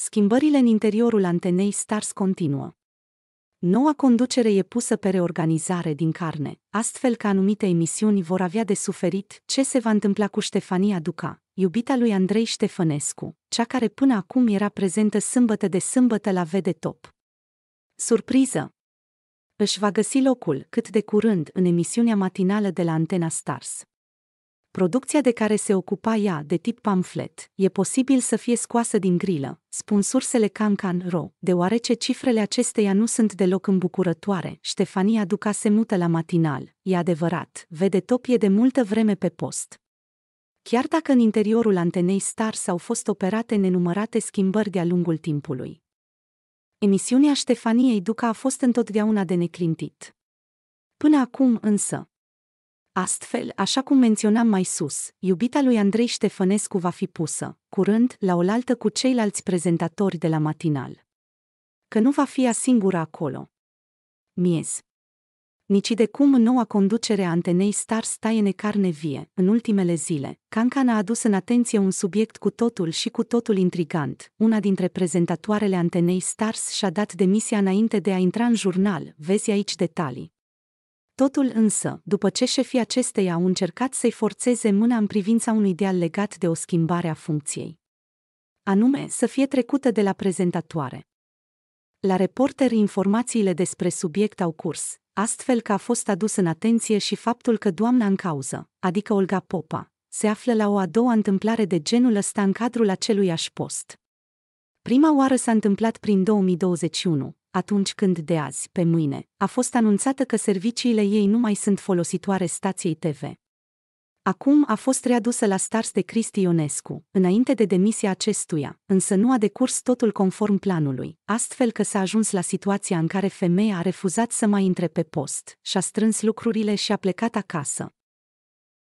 schimbările în interiorul antenei STARS continuă. Noua conducere e pusă pe reorganizare din carne, astfel că anumite emisiuni vor avea de suferit ce se va întâmpla cu Ștefania Duca, iubita lui Andrei Ștefănescu, cea care până acum era prezentă sâmbătă de sâmbătă la VD Top. Surpriză! Își va găsi locul cât de curând în emisiunea matinală de la Antena Stars. Producția de care se ocupa ea, de tip pamflet, e posibil să fie scoasă din grilă, spun sursele Ro. deoarece cifrele acesteia nu sunt deloc îmbucurătoare. Ștefania se mută la matinal, e adevărat, vede topie de multă vreme pe post. Chiar dacă în interiorul antenei Star s-au fost operate nenumărate schimbări de-a lungul timpului. Emisiunea Ștefaniei Duca a fost întotdeauna de neclintit. Până acum însă, Astfel, așa cum menționam mai sus, iubita lui Andrei Ștefănescu va fi pusă, curând, la oaltă cu ceilalți prezentatori de la matinal. Că nu va fi a singură acolo. Miez. Nici de cum noua conducere a Antenei Star staie necarne vie. În ultimele zile, Cancan a adus în atenție un subiect cu totul și cu totul intrigant. Una dintre prezentatoarele Antenei Stars și-a dat demisia înainte de a intra în jurnal, vezi aici detalii. Totul însă, după ce șefii acesteia au încercat să-i forțeze mâna în privința unui ideal legat de o schimbare a funcției. Anume, să fie trecută de la prezentatoare. La reporter informațiile despre subiect au curs, astfel că a fost adus în atenție și faptul că doamna în cauză, adică Olga Popa, se află la o a doua întâmplare de genul ăsta în cadrul acelui post. Prima oară s-a întâmplat prin 2021, atunci când de azi, pe mâine, a fost anunțată că serviciile ei nu mai sunt folositoare stației TV. Acum a fost readusă la Stars de Cristi Ionescu, înainte de demisia acestuia, însă nu a decurs totul conform planului, astfel că s-a ajuns la situația în care femeia a refuzat să mai intre pe post, și-a strâns lucrurile și a plecat acasă,